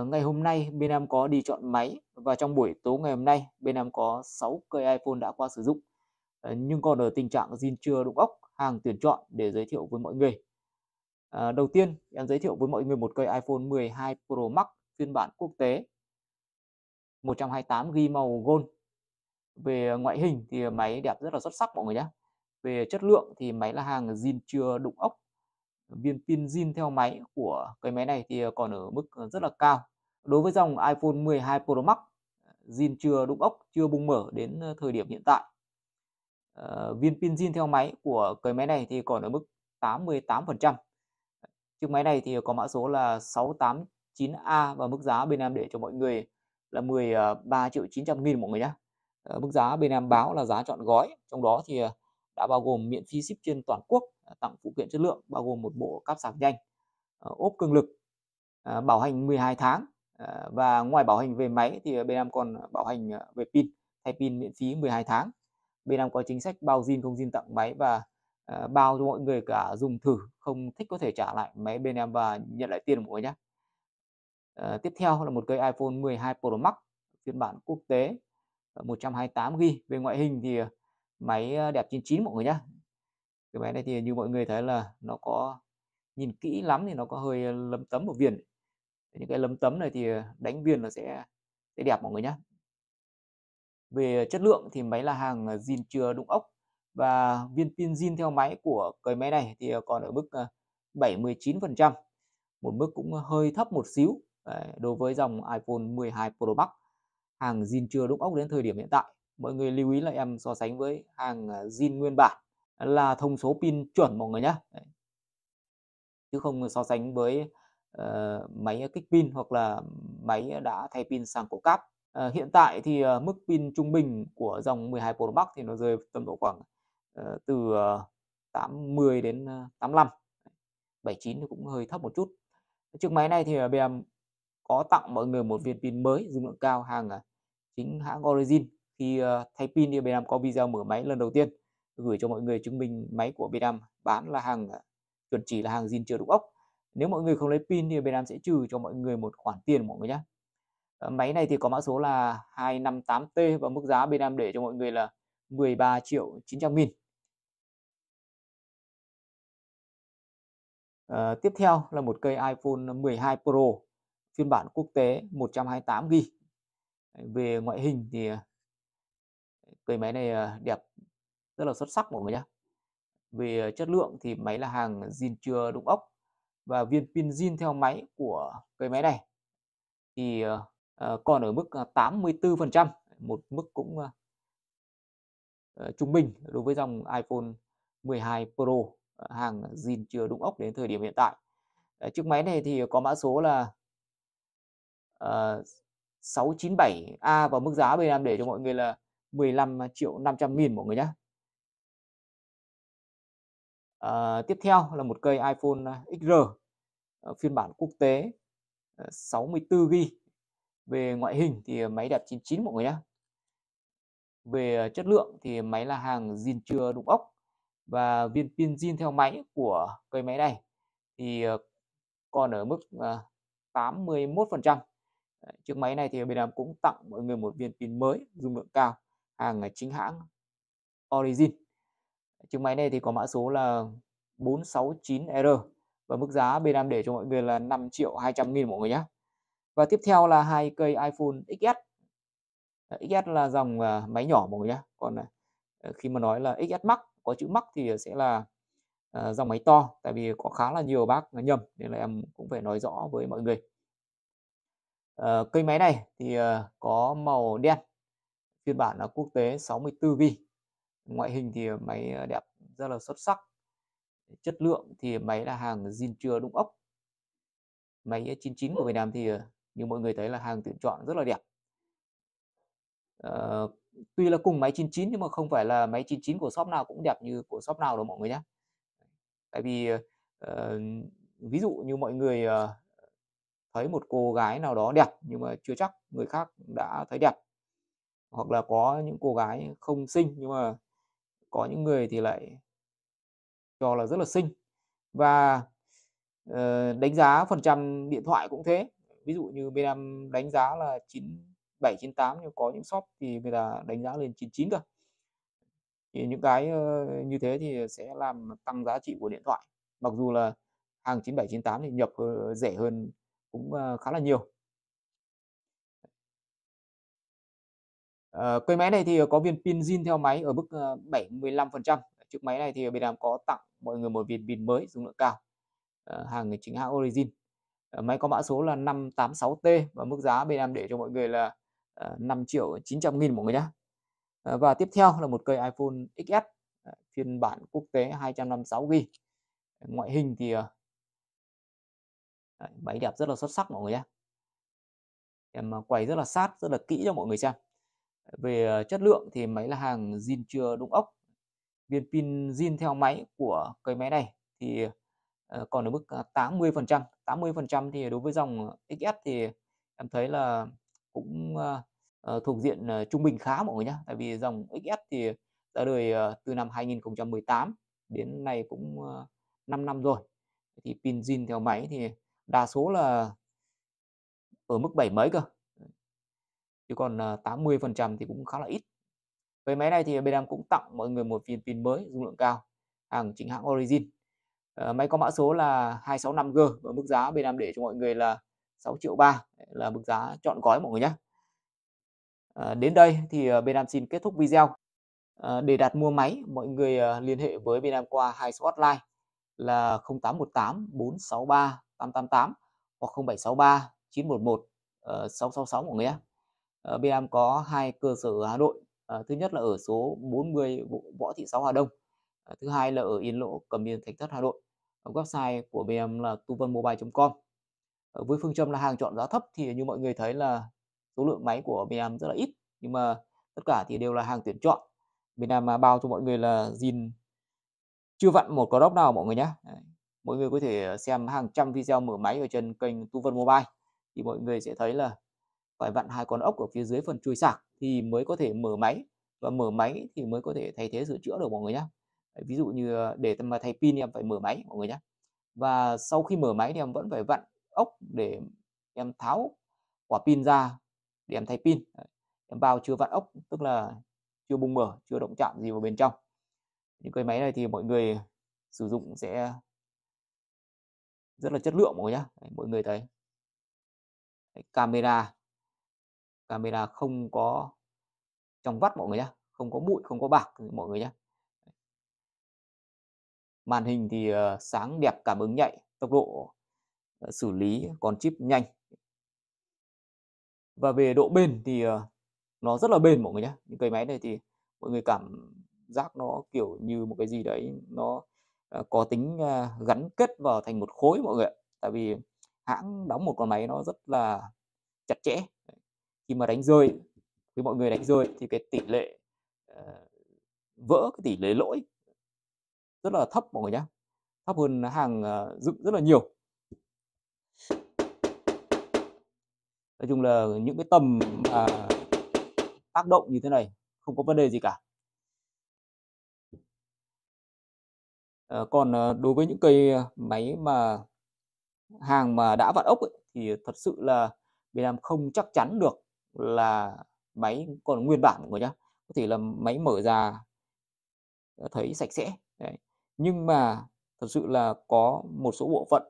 Ờ, ngày hôm nay bên em có đi chọn máy và trong buổi tối ngày hôm nay bên em có 6 cây iPhone đã qua sử dụng ờ, nhưng còn ở tình trạng zin chưa đụng ốc hàng tuyển chọn để giới thiệu với mọi người à, đầu tiên em giới thiệu với mọi người một cây iPhone 12 Pro Max phiên bản quốc tế 128 ghi màu gold về ngoại hình thì máy đẹp rất là xuất sắc mọi người nhé về chất lượng thì máy là hàng zin chưa đụng ốc viên pin zin theo máy của cái máy này thì còn ở mức rất là cao Đối với dòng iPhone 12 Pro Max, zin chưa đụng ốc, chưa bung mở đến ờ, thời điểm hiện tại. Ờ, viên pin zin theo máy của cái máy này thì còn ở mức 88%. Chiếc máy này thì có mã số là 689A và mức giá bên em để cho mọi người là 13 ờ, triệu 900 nghìn mọi người nhé. mức giá bên em báo là giá chọn gói, trong đó thì đã bao gồm miễn phí ship trên toàn quốc, tặng phụ kiện chất lượng bao gồm một bộ cáp sạc nhanh, ốp cường lực, bảo hành 12 tháng Ờ, và ngoài bảo hành về máy thì ờ, bên em còn ờ, bảo hành về pin thay pin miễn phí 12 tháng bên em có chính sách bao zin không zin tặng máy và bao cho mọi người cả dùng thử không thích có thể trả lại máy bên em và nhận lại tiền của nhé à, tiếp theo là một cây iPhone 12 Pro Max phiên bản quốc tế 128 GB về ngoại hình thì máy đẹp 99 mọi người nhé cái máy này thì như mọi người thấy là nó có nhìn kỹ lắm thì nó có hơi lấm tấm một viền những cái lấm tấm này thì ờ, đánh viên là sẽ sẽ đẹp mọi người nhé về chất lượng thì máy là hàng ờ, zin chưa đụng ốc và viên pin zin theo máy của cái máy này thì ờ, còn ở mức 79% một mức cũng hơi thấp một xíu đối với dòng iPhone 12 Pro Max hàng zin chưa đụng ốc đến thời điểm hiện tại mọi người lưu ý là em so sánh với hàng zin nguyên bản là thông số pin chuẩn mọi người nhé chứ không so sánh với uh, máy ờ, kích pin hoặc là máy đã thay pin sang cổ cáp uh, hiện tại thì uh, mức pin trung bình của dòng 12 Pro Max thì nó rơi tầm độ khoảng uh, từ uh, 80 đến 85 79 thì cũng hơi thấp một chút chiếc máy này thì BM có tặng mọi người một viên pin mới dung lượng cao hàng chính hãng Origin khi thay pin thì BM có video mở máy lần đầu tiên gửi cho mọi người chứng minh máy của BM bán là hàng chuẩn chỉ là hàng zin chưa đục ốc nếu mọi người không lấy pin thì bên em sẽ trừ cho mọi người một khoản tiền mọi người nhé ờ, máy này thì có mã số là 258T và mức giá bên em để cho mọi người là 13 triệu 900 nghìn à, tiếp theo là một cây iPhone 12 Pro phiên bản quốc tế 128GB về ngoại hình thì ờ, cây máy này đẹp rất là xuất sắc mọi người nhé về chất lượng thì máy là hàng zin chưa đúng ốc và viên pin zin theo máy của cái máy này thì ờ, ờ, còn ở mức 84% ờ, một mức cũng trung bình đối với dòng iPhone 12 Pro hàng zin chưa đúng ốc đến thời điểm hiện tại chiếc máy này thì có mã số là uh, 697A và mức giá bên em để cho mọi người là 15 triệu 500 nghìn mọi người nhé Ờ, tiếp theo là một cây iPhone ờ, XR ờ, phiên bản quốc tế 64GB về ngoại hình thì máy đẹp 99 mọi người nhé về chất lượng thì máy là hàng zin chưa đụng ốc và viên pin zin theo máy của cây máy này thì còn ở mức 81% chiếc máy này thì bên em cũng tặng mọi người một viên pin mới dung lượng cao hàng chính hãng Origin chiếc máy này thì có mã số là 469R và mức giá bên em để cho mọi người là 5 triệu 200 nghìn mọi người nhé và tiếp theo là hai cây iPhone XS XS là dòng à, máy nhỏ mọi người nhé còn à, ờ, khi mà nói là XS Max có chữ Max thì sẽ là à, dòng máy to tại vì có khá là nhiều bác nhầm nên là em cũng phải nói rõ với mọi người ờ, cây máy này thì có màu đen phiên bản là quốc tế 64 vi ngoại hình thì máy ờ, đẹp rất là xuất sắc chất lượng thì máy là hàng zin chưa đúng ốc máy 99 của Việt Nam thì ờ, như mọi người thấy là hàng tuyển chọn rất là đẹp à, tuy là cùng máy 99 nhưng mà không phải là máy 99 của shop nào cũng đẹp như của shop nào đâu mọi người nhé tại vì uh, ví dụ như mọi người uh, thấy một cô gái nào đó đẹp nhưng mà chưa chắc người khác đã thấy đẹp hoặc là có những cô gái không xinh nhưng mà có những người thì lại cho là rất là xinh và ờ, đánh giá phần trăm điện thoại cũng thế ví dụ như bên em đánh giá là 97 98 nhưng có những shop thì người ta đánh giá lên 99 cơ thì những cái ờ, như thế thì sẽ làm tăng giá trị của điện thoại mặc dù là hàng 97 98 thì nhập ờ, rẻ hơn cũng khá là nhiều Ờ, cây máy này thì có viên pin zin theo máy ở mức 75%. Ờ, Chiếc máy này thì bên em có tặng mọi người một viên pin mới dung lượng cao. À, hàng chính hãng Origin. máy có mã số là 586T và mức giá bên em để cho mọi người là 5 triệu 900 nghìn mọi người nhé. Và tiếp theo là một cây iPhone XS phiên bản quốc tế 256GB. Ngoại hình thì máy đẹp rất là xuất sắc mọi người nhé. Em quay rất là sát, rất là kỹ cho mọi người xem về ờ, chất lượng thì máy là hàng zin chưa đúng ốc viên pin zin theo máy của cây máy này thì ờ, còn ở mức 80 ờ, phần trăm 80 phần trăm thì đối với dòng XS thì em thấy là cũng thuộc diện trung bình khá mọi người nhé Tại vì dòng XS thì ra đời từ năm 2018 đến nay cũng 5 năm rồi thì pin zin theo máy thì đa số là ở mức bảy mấy cơ chứ còn 80% à, thì cũng khá là ít với máy này thì bên em cũng tặng mọi người một viên pin mới dung lượng cao hàng chính hãng Origin ờ, máy có mã số là 265G và mức giá bên em để cho mọi người là 6 triệu 3 là mức giá chọn gói mọi người nhé ờ, đến đây thì ờ, bên em xin kết thúc video để đặt mua máy mọi người liên hệ với bên em qua hai số hotline là 0818 463 888 hoặc 0763 911 666 mọi người nhé BM ờ, có hai cơ sở ở Hà Nội ờ, thứ nhất là ở số 40 Võ Thị Sáu Hà Đông ờ, thứ hai là ở Yên Lỗ Cẩm Biên Thạch Thất Hà Nội website của BM là tuvanmobile.com với phương châm là hàng chọn giá thấp thì như mọi người thấy là số lượng máy của BM rất là ít nhưng mà tất cả thì đều là hàng tuyển chọn Việt Nam mà bao cho mọi người là zin chưa vặn một có đốc nào mọi người nhé mọi người có thể xem hàng trăm video mở máy ở trên kênh Tu Vân Mobile thì mọi người sẽ thấy là phải vặn hai con ốc ở phía dưới phần chui sạc thì mới có thể mở máy và mở máy thì mới có thể thay thế sửa chữa được mọi người nhé ví dụ như ờ, để mà thay pin em phải mở máy mọi người nhé và sau khi mở máy thì em vẫn phải vặn ốc để em tháo quả pin ra để em thay pin em bao chưa vặn ốc tức là chưa bung mở chưa động chạm gì vào bên trong những cái máy này thì mọi người sử dụng sẽ rất là chất lượng mọi người nhé mọi người thấy camera camera không có trong vắt mọi người nhé không có bụi không có bạc mọi người nhé màn hình thì ờ, sáng đẹp cảm ứng nhạy tốc độ ờ, xử lý còn chip nhanh và về độ bền thì ờ, nó rất là bền mọi người nhé những cây máy này thì mọi người cảm giác nó kiểu như một cái gì đấy nó có tính gắn kết vào thành một khối mọi người ạ tại vì hãng đóng một con máy nó rất là chặt chẽ khi mà đánh rơi khi mọi người đánh rơi thì cái tỷ lệ uh, vỡ cái tỷ lệ lỗi rất là thấp mọi người nhá thấp hơn hàng uh, dựng rất là nhiều nói chung là những cái tầm mà tác động như thế này không có vấn đề gì cả à, còn đối với những cây máy mà hàng mà đã vặn ốc ấy, thì thật sự là Việt Nam không chắc chắn được là máy còn nguyên bản của nhá có thể là máy mở ra ờ, thấy sạch sẽ Đấy. nhưng mà thật sự là có một số bộ phận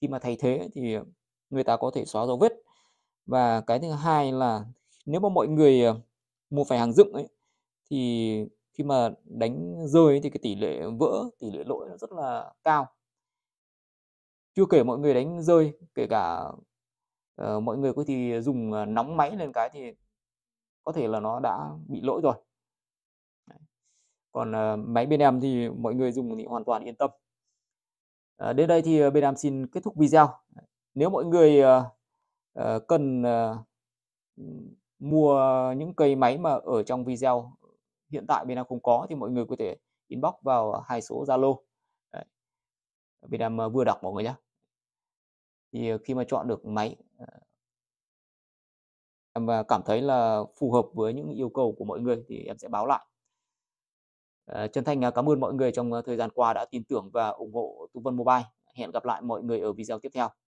khi mà thay thế thì người ta có thể xóa dấu vết và cái thứ hai là nếu mà mọi người ờ, mua phải hàng dựng ấy thì khi mà đánh rơi thì cái tỷ lệ vỡ tỷ lệ lỗi nó rất là cao chưa kể mọi người đánh rơi kể cả Ờ, mọi người có thì dùng ờ, nóng máy lên cái thì có thể là nó đã bị lỗi rồi còn ờ, máy bên em thì mọi người dùng thì hoàn toàn yên tâm đến đây thì bên em xin kết thúc video nếu mọi người cần mua những cây máy mà ở trong video hiện tại bên em không có thì mọi người có thể inbox vào hai số Zalo bên em vừa đọc mọi người nhé thì khi mà chọn được máy em à, cảm thấy là phù hợp với những yêu cầu của mọi người thì em sẽ báo lại chân ờ, thành à, cảm ơn mọi người trong à, thời gian qua đã tin tưởng và ủng hộ Tu vấn mobile hẹn gặp lại mọi người ở video tiếp theo